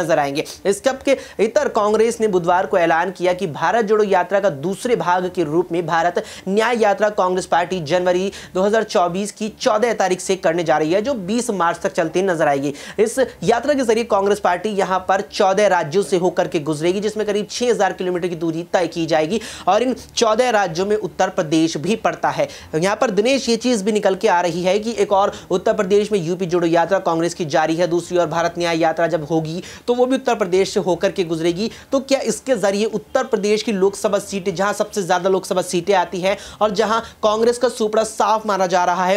नजर आएंगे इस इसके के इतर कांग्रेस ने बुधवार को ऐलान किया कि भारत जोड़ो यात्रा का दूसरे भाग के रूप में भारत न्याय यात्रा कांग्रेस पार्टी जनवरी 2024 की 14 तारीख से करने जा रही है जो 20 मार्च तक चलती नजर आएगी इस यात्रा के जरिए कांग्रेस पार्टी यहां पर 14 राज्यों से होकर के गुजरेगी जिसमें करीब 6000 किलोमीटर की दूरी तय की जाएगी और इन 14 राज्यों में उत्तर प्रदेश भी पड़ता है यहां पर दिनेश ये चीज भी निकल के आ रही है कि एक और उत्तर प्रदेश में यूपी जोड़ो यात्रा कांग्रेस की जारी है दूसरी और भारत न्याय यात्रा जब होगी तो तो वो भी उत्तर प्रदेश से होकर के गुजरेगी तो क्या इसके जरिए उत्तर प्रदेश की लोकसभा सीटें जहां सबसे ज़्यादा लोकसभा सीटें आती हैं और जहां कांग्रेस का सुपड़ा साफ माना जा रहा है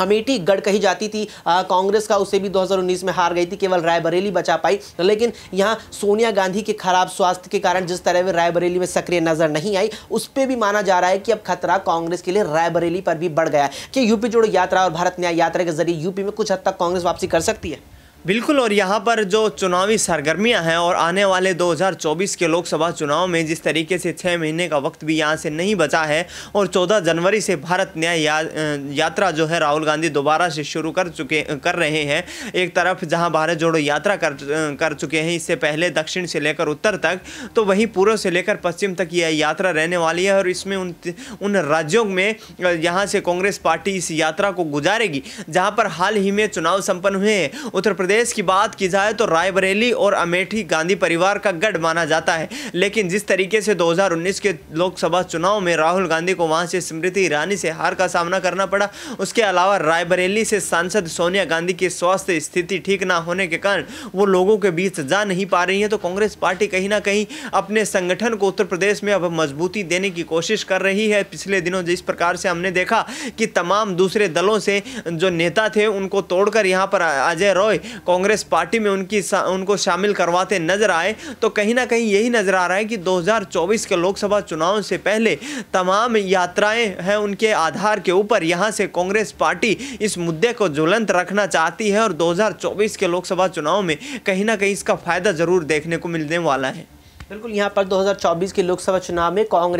अमेठी गढ़ कही जाती थी कांग्रेस का उसे भी 2019 में हार गई थी केवल रायबरेली बचा पाई लेकिन यहाँ सोनिया गांधी के खराब स्वास्थ्य के कारण जिस तरह वे रायबरेली में सक्रिय नजर नहीं आई उस पर भी माना जा रहा है कि अब खतरा कांग्रेस के लिए रायबरेली पर भी बढ़ गया कि यूपी जोड़ो यात्रा और भारत न्याय यात्रा के जरिए यूपी में कुछ हद तक कांग्रेस वापसी कर सकती है बिल्कुल और यहाँ पर जो चुनावी सरगर्मियाँ हैं और आने वाले 2024 के लोकसभा चुनाव में जिस तरीके से छः महीने का वक्त भी यहाँ से नहीं बचा है और 14 जनवरी से भारत न्याय या, यात्रा जो है राहुल गांधी दोबारा से शुरू कर चुके कर रहे हैं एक तरफ जहाँ भारत जोड़ो यात्रा कर कर चुके हैं इससे पहले दक्षिण से लेकर उत्तर तक तो वहीं पूर्व से लेकर पश्चिम तक यह यात्रा रहने वाली है और इसमें उन उन राज्यों में यहाँ से कांग्रेस पार्टी इस यात्रा को गुजारेगी जहाँ पर हाल ही में चुनाव सम्पन्न हुए हैं उत्तर प्रदेश प्रदेश की बात की जाए तो रायबरेली और अमेठी गांधी परिवार का गढ़ माना जाता है लेकिन जिस तरीके से 2019 के लोकसभा चुनाव में राहुल गांधी को वहां से स्मृति ईरानी से हार का सामना करना पड़ा उसके अलावा रायबरेली से सांसद सोनिया गांधी की स्वास्थ्य स्थिति ठीक ना होने के कारण वो लोगों के बीच जा नहीं पा रही है तो कांग्रेस पार्टी कहीं ना कहीं अपने संगठन को उत्तर प्रदेश में अब मजबूती देने की कोशिश कर रही है पिछले दिनों जिस प्रकार से हमने देखा कि तमाम दूसरे दलों से जो नेता थे उनको तोड़कर यहाँ पर अजय रॉय कांग्रेस पार्टी में उनकी सा, उनको शामिल करवाते नजर आए तो कहीं ना कहीं यही नज़र आ रहा है कि 2024 के लोकसभा चुनाव से पहले तमाम यात्राएं हैं उनके आधार के ऊपर यहाँ से कांग्रेस पार्टी इस मुद्दे को ज्वलंत रखना चाहती है और 2024 के लोकसभा चुनाव में कहीं ना कहीं इसका फ़ायदा ज़रूर देखने को मिलने वाला है बिल्कुल यहाँ पर 2024 के लोकसभा चुनाव में कांग्रेस